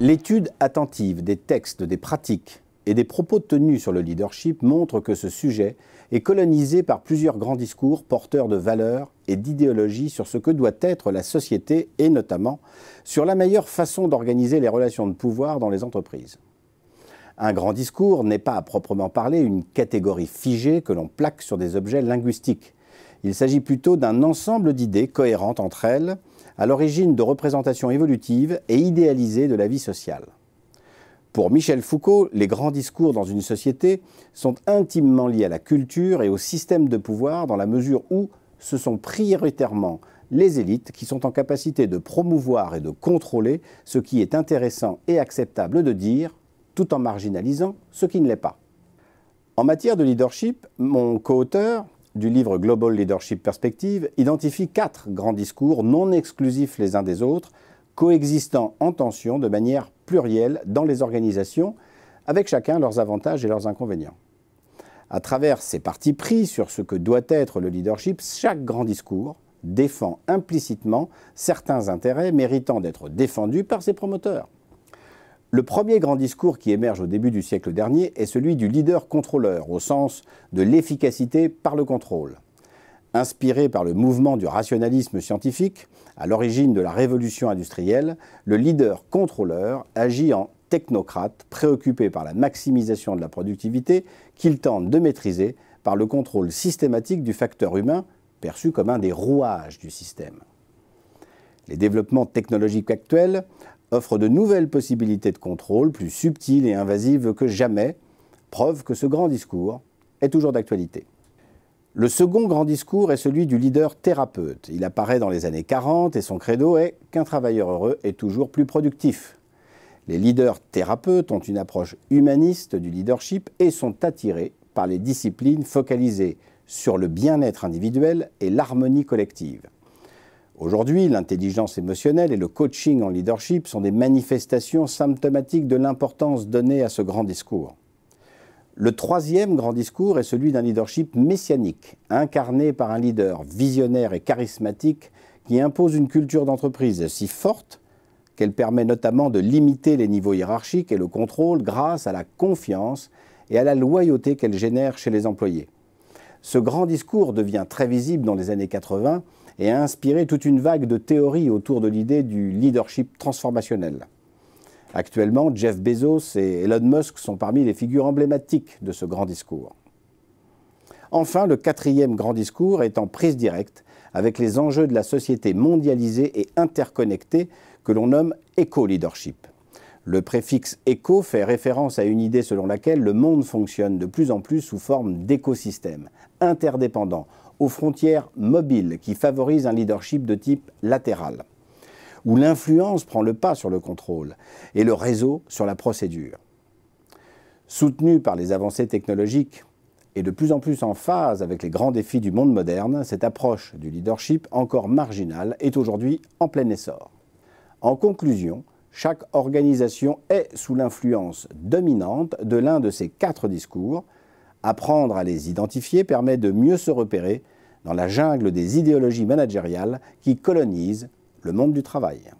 L'étude attentive des textes, des pratiques et des propos tenus sur le leadership montre que ce sujet est colonisé par plusieurs grands discours porteurs de valeurs et d'idéologies sur ce que doit être la société et notamment sur la meilleure façon d'organiser les relations de pouvoir dans les entreprises. Un grand discours n'est pas à proprement parler une catégorie figée que l'on plaque sur des objets linguistiques. Il s'agit plutôt d'un ensemble d'idées cohérentes entre elles à l'origine de représentations évolutives et idéalisées de la vie sociale. Pour Michel Foucault, les grands discours dans une société sont intimement liés à la culture et au système de pouvoir dans la mesure où ce sont prioritairement les élites qui sont en capacité de promouvoir et de contrôler ce qui est intéressant et acceptable de dire, tout en marginalisant ce qui ne l'est pas. En matière de leadership, mon co-auteur, du livre Global Leadership Perspective identifie quatre grands discours non exclusifs les uns des autres, coexistant en tension de manière plurielle dans les organisations, avec chacun leurs avantages et leurs inconvénients. À travers ces partis pris sur ce que doit être le leadership, chaque grand discours défend implicitement certains intérêts méritant d'être défendus par ses promoteurs. Le premier grand discours qui émerge au début du siècle dernier est celui du leader contrôleur, au sens de l'efficacité par le contrôle. Inspiré par le mouvement du rationalisme scientifique, à l'origine de la révolution industrielle, le leader contrôleur agit en technocrate, préoccupé par la maximisation de la productivité qu'il tente de maîtriser par le contrôle systématique du facteur humain, perçu comme un des rouages du système. Les développements technologiques actuels offrent de nouvelles possibilités de contrôle, plus subtiles et invasives que jamais, preuve que ce grand discours est toujours d'actualité. Le second grand discours est celui du leader thérapeute. Il apparaît dans les années 40 et son credo est qu'un travailleur heureux est toujours plus productif. Les leaders thérapeutes ont une approche humaniste du leadership et sont attirés par les disciplines focalisées sur le bien-être individuel et l'harmonie collective. Aujourd'hui, l'intelligence émotionnelle et le coaching en leadership sont des manifestations symptomatiques de l'importance donnée à ce grand discours. Le troisième grand discours est celui d'un leadership messianique, incarné par un leader visionnaire et charismatique qui impose une culture d'entreprise si forte qu'elle permet notamment de limiter les niveaux hiérarchiques et le contrôle grâce à la confiance et à la loyauté qu'elle génère chez les employés. Ce grand discours devient très visible dans les années 80 et a inspiré toute une vague de théories autour de l'idée du leadership transformationnel. Actuellement, Jeff Bezos et Elon Musk sont parmi les figures emblématiques de ce grand discours. Enfin, le quatrième grand discours est en prise directe avec les enjeux de la société mondialisée et interconnectée que l'on nomme éco-leadership. Le préfixe éco fait référence à une idée selon laquelle le monde fonctionne de plus en plus sous forme d'écosystèmes interdépendants, aux frontières mobiles qui favorisent un leadership de type latéral, où l'influence prend le pas sur le contrôle et le réseau sur la procédure. Soutenue par les avancées technologiques et de plus en plus en phase avec les grands défis du monde moderne, cette approche du leadership encore marginale est aujourd'hui en plein essor. En conclusion, chaque organisation est sous l'influence dominante de l'un de ces quatre discours. Apprendre à les identifier permet de mieux se repérer dans la jungle des idéologies managériales qui colonisent le monde du travail.